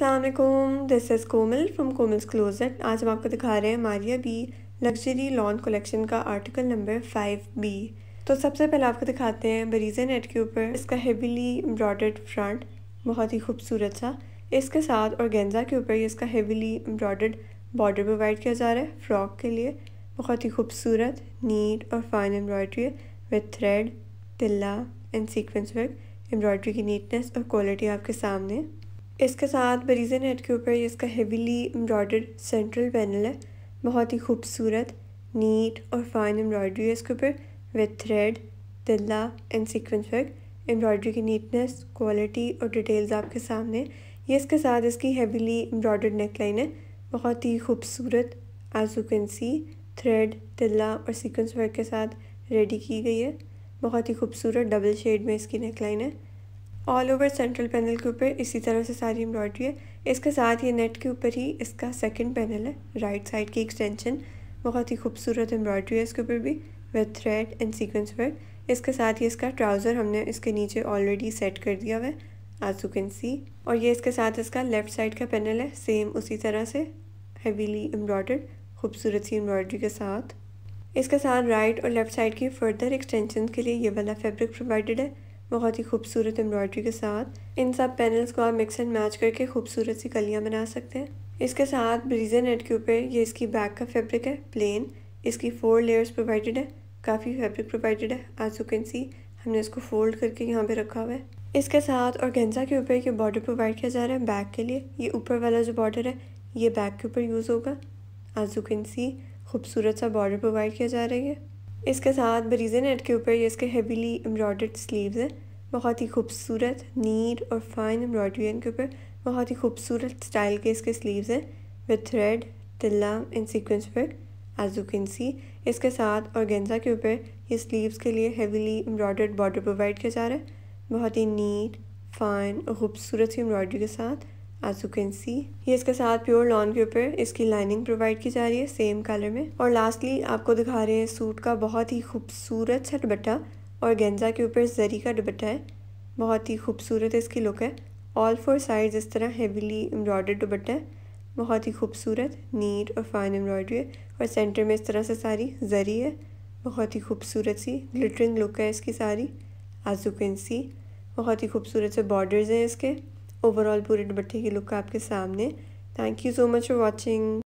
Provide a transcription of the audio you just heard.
Aslam this is Komal from Komal's closet आज हम आपको दिखा रहे हैं Maria B luxury lawn collection का आर्टिकल नंबर फाइव बी तो सबसे पहले आपको दिखाते हैं बरीजे नेट के ऊपर इसका हेवीली एम्ब्रॉड फ्रंट बहुत ही खूबसूरत सा इसके साथ और गेंजा के ऊपर इसका हेवीली एम्ब्रॉयडर्ड बॉर्डर प्रोवाइड किया जा रहा है फ्रॉक के लिए बहुत ही खूबसूरत नीट और fine embroidery with thread tilla and sequence work embroidery की नीटनेस और क्वालिटी आपके सामने इसके साथ बरीजन हेड के ऊपर इसका हेवीली एम्ब्रॉयडर्ड सेंट्रल पैनल है बहुत ही खूबसूरत नीट और फाइन एम्ब्रॉयडरी है इसके ऊपर with thread tilla and sequence work embroidery की नीटनेस क्वालिटी और डिटेल्स आपके सामने ये इसके साथ इसकी हेवीली एम्ब्रॉयडर्ड नेकलाइन है बहुत ही खूबसूरत आजुकेंसी थ्रेड तिल्ला और सीक्वेंस वर्क के साथ रेडी की गई है बहुत ही खूबसूरत डबल शेड में इसकी नेकलाइन है ऑल ओवर सेंट्रल पैनल के ऊपर इसी तरह से सारी एम्ब्रॉयडरी है इसके साथ ये नेट के ऊपर ही इसका सेकंड पैनल है राइट साइड की एक्सटेंशन बहुत ही खूबसूरत एम्ब्रॉयडरी है इसके ऊपर भी with thread and sequence work इसके साथ ही इसका ट्राउज़र हमने इसके नीचे ऑलरेडी सेट कर दिया हुआ है आज यू कैन सी और ये इसके साथ इसका लेफ़्ट साइड का पैनल है सेम उसी तरह से हैवीली एम्ब्रॉयडर्ड खूबसूरत सी एम्ब्रॉयडरी के साथ इसके साथ राइट और लेफ़्ट साइड की फ़र्दर एक्सटेंशन के लिए ये वाला फैब्रिक प्रोवाइडेड है बहुत ही खूबसूरत एम्ब्रॉयडरी के साथ इन सब पैनल्स को आप मिक्स एंड मैच करके खूबसूरत सी कलियाँ बना सकते हैं इसके साथ ब्रीजे नेट के ऊपर ये इसकी बैक का फैब्रिक है प्लेन इसकी फोर लेयर्स प्रोवाइडेड है काफ़ी फैब्रिक प्रोवाइडेड है आज यू कैन सी हमने इसको फोल्ड करके यहाँ पे रखा हुआ है इसके साथ और गेंजा के ऊपर ये बॉर्डर प्रोवाइड किया जा रहा है बैक के लिए ये ऊपर वाला जो बॉर्डर है ये बैक के ऊपर यूज़ होगा आज यू कैन सी खूबसूरत सा बॉर्डर प्रोवाइड किया जा रहा है इसके साथ बरीजन नेट के ऊपर ये इसके हेवीली एम्ब्रॉयडर्ड स्लीव्स हैं बहुत ही खूबसूरत नीट और फाइन एम्ब्रॉयडरी इनके ऊपर बहुत ही खूबसूरत स्टाइल के इसके स्लीव्स हैं with thread tilla in sequence work as you can see इसके साथ गेंजा के ऊपर ये स्लीव्स के लिए हेवीली एम्ब्रॉयडर्ड बॉर्डर प्रोवाइड किया जा रहा है बहुत ही नीट फाइन और खूबसूरत सी एम्ब्रॉयडरी के साथ एज यू कैन सी ये इसके साथ प्योर लॉन के ऊपर इसकी लाइनिंग प्रोवाइड की जा रही है सेम कलर में और लास्टली आपको दिखा रहे हैं सूट का बहुत ही खूबसूरत सा दुपट्टा और गेंजा के ऊपर जरी का दुपट्टा है बहुत ही खूबसूरत इसकी लुक है ऑल फोर साइड इस तरह हेवीली एम्ब्रॉयडर्ड दुपट्टा है बहुत ही खूबसूरत नीट और फाइन एम्ब्रॉयडरी है और सेंटर में इस तरह से सारी जरी है बहुत ही खूबसूरत सी ग्लिटरिंग लुक है इसकी सारी एज यू कैन सी बहुत ही खूबसूरत से बॉर्डर्स हैं इसके ओवरऑल पूरे दुपट्टे की लुक आपके सामने thank you so much for watching